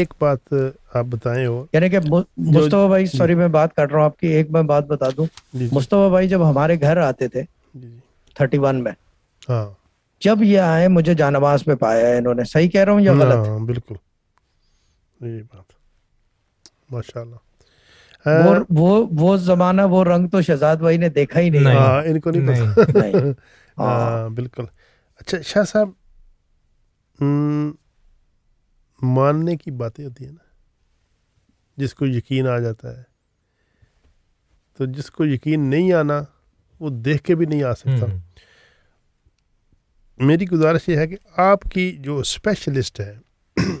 एक बात आप बताएं और यानी कि मुस्तफा भाई सॉरी मैं बात कर रहा हूँ आपकी एक मैं बात बता दू मुस्तफा भाई जब हमारे घर आते थे थर्टी वन में हाँ जब ये आए मुझे जानवास में पाया है इन्होंने सही कह रहा हूँ या गलत हाँ, बिल्कुल ये बात माशाल्लाह वो वो वो जमाना वो रंग तो शहजाद भाई ने देखा ही नहीं, नहीं। आ, हाँ, इनको नहीं, पता हाँ, बिल्कुल अच्छा शाह साहब हम्म, मानने की बातें होती हैं ना जिसको यकीन आ जाता है तो जिसको यकीन नहीं आना वो देख के भी नहीं आ सकता हम्म। मेरी गुजारिश ये है कि आपकी जो स्पेशलिस्ट है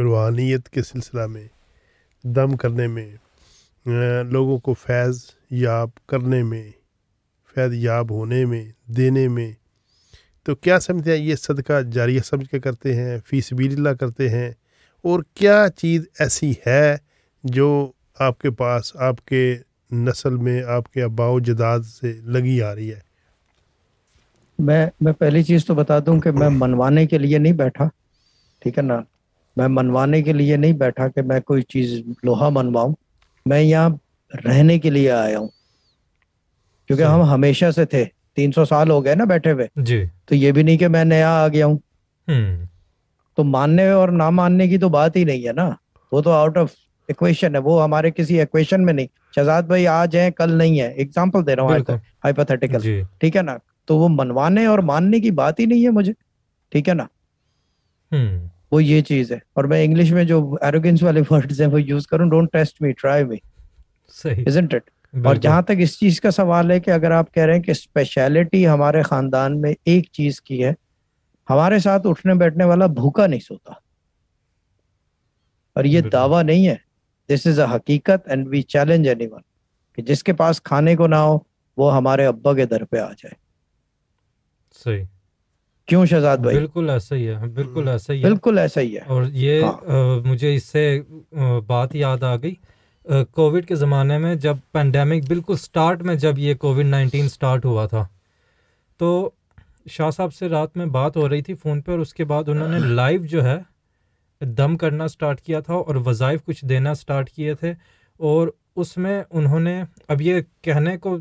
रूहानियत के सिलसिला में दम करने में लोगों को फैज़ याब करने में फैज़ याब होने में देने में तो क्या समझते हैं ये सदका जारिया समझ के करते हैं फीस ला करते हैं और क्या चीज़ ऐसी है जो आपके पास आपके नस्ल में आपके अबाव जदाद से लगी आ रही है मैं मैं पहली चीज़ तो बता दूं कि मैं मनवाने के लिए नहीं बैठा ठीक है ना मैं मनवाने के लिए नहीं बैठा कि मैं कोई चीज़ लोहा मनवाऊं मैं यहाँ रहने के लिए आया हूँ क्योंकि अच्छा। हम हमेशा से थे तीन सौ साल हो गए ना बैठे हुए तो ये भी नहीं कि मैं नया आ गया हूँ हम्म। तो मानने और ना मानने की तो बात ही नहीं है ना वो तो आउट ऑफ इक्वेशन है वो हमारे किसी इक्वेशन में नहीं शहजाद भाई आज है कल नहीं है एग्जाम्पल दे रहा हूँ हाइपोथेटिकल ठीक है ना तो वो मनवाने और मानने की बात ही नहीं है मुझे ठीक है ना हम्म। वो ये चीज है और मैं इंग्लिश में जो एरोगेंस वाले वर्ड्स हैं वो यूज करूं don't test me try me सही इजंट इट और जहां तक इस चीज का सवाल है कि अगर आप कह रहे हैं कि स्पेशलिटी हमारे खानदान में एक चीज की है हमारे साथ उठने बैठने वाला भूखा नहीं सोता और ये दावा नहीं है दिस इज अ हकीकत एंड वी चैलेंज एनी कि जिसके पास खाने को ना हो वो हमारे अब्बा के दर पे आ जाए सही क्यों शहजाद भाई बिल्कुल ऐसा ही है बिल्कुल हम्म। ऐसा ही है बिल्कुल ऐसा ही है और ये हाँ। आ, मुझे इससे बात याद आ गई कोविड के ज़माने में जब पेंडेमिक बिल्कुल स्टार्ट में जब ये कोविड नाइन्टीन स्टार्ट हुआ था तो शाह साहब से रात में बात हो रही थी फ़ोन पे और उसके बाद उन्होंने लाइव जो है दम करना स्टार्ट किया था और वज़ाइफ कुछ देना स्टार्ट किए थे और उसमें उन्होंने अब ये कहने को